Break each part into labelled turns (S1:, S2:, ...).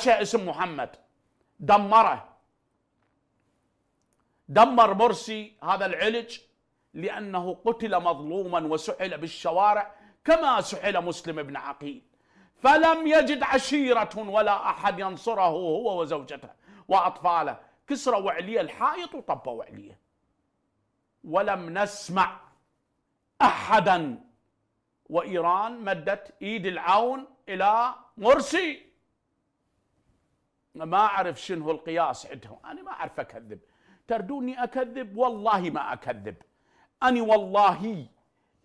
S1: شاء اسم محمد دمره دمر مرسي هذا العلج لأنه قتل مظلوما وسحل بالشوارع كما سحل مسلم بن عقيل فلم يجد عشيرة ولا أحد ينصره هو وزوجته وأطفاله كسروا عليه الحائط وطبوا عليه ولم نسمع أحدا وإيران مدت إيد العون إلى مرسي ما اعرف شنو القياس عندهم انا ما اعرف اكذب تردوني اكذب والله ما اكذب اني والله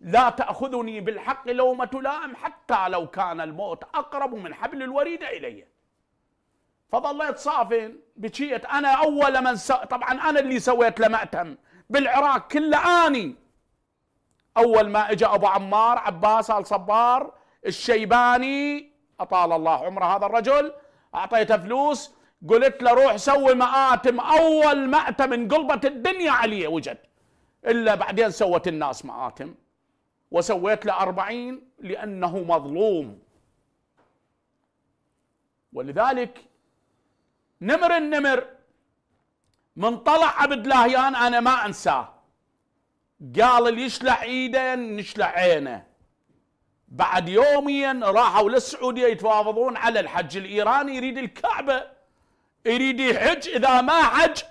S1: لا تاخذني بالحق لومه لائم حتى لو كان الموت اقرب من حبل الوريده الي فظليت صافن بكيت انا اول من س... طبعا انا اللي سويت لمأتم بالعراق كله اني اول ما اجى ابو عمار عباس الصبار الشيباني اطال الله عمر هذا الرجل اعطيتها فلوس قلت له روح سوي مآتم اول مأتم انقلبت الدنيا عليه وجد الا بعدين سوت الناس مآتم وسويت له أربعين لأنه مظلوم ولذلك نمر النمر من طلع عبد لهيان أنا ما أنساه قال اللي يشلع إيده نشلع عينه بعد يوميا راحوا للسعودية يتفاوضون على الحج الإيراني يريد الكعبة يريد يحج إذا ما حج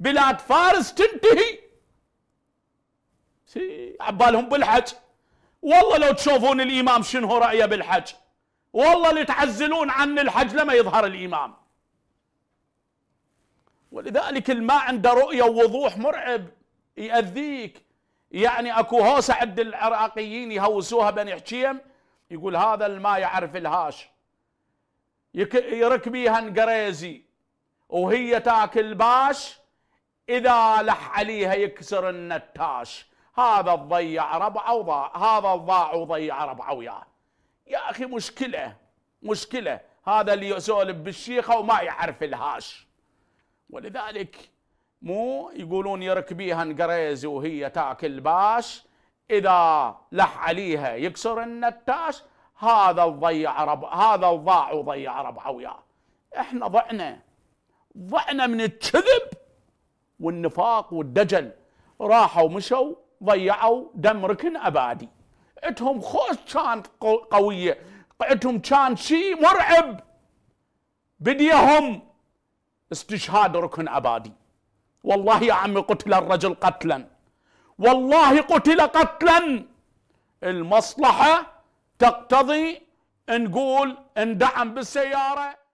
S1: بلاد فارس تنتهي عبالهم بالحج والله لو تشوفون الإمام شنو رأيه بالحج والله اللي تعزلون عن الحج لما يظهر الإمام ولذلك اللي ما عنده رؤية ووضوح مرعب يأذيك يعني اكو هوسه عند العراقيين يهوسوها بني حشيم يقول هذا الما يعرف الهاش يركبيها انقريزي وهي تاكل باش اذا لح عليها يكسر النتاش هذا الضيع ربعه وضاع هذا الضاع وضيع ربعه وياه يا اخي مشكله مشكله هذا اللي يسولف بالشيخه وما يعرف الهاش ولذلك مو يقولون يركبيها انقريزي وهي تاكل باش اذا لح عليها يكسر النتاش هذا الضيع رب هذا الضاع وضيع ربعه وياه احنا ضعنا ضعنا من الكذب والنفاق والدجل راحوا مشوا ضيعوا دم ركن ابادي عندهم خوش كانت قويه عندهم كان شيء مرعب بديهم استشهاد ركن ابادي والله يا عمي قتل الرجل قتلا والله قتل قتلا المصلحة تقتضي نقول دعم بالسيارة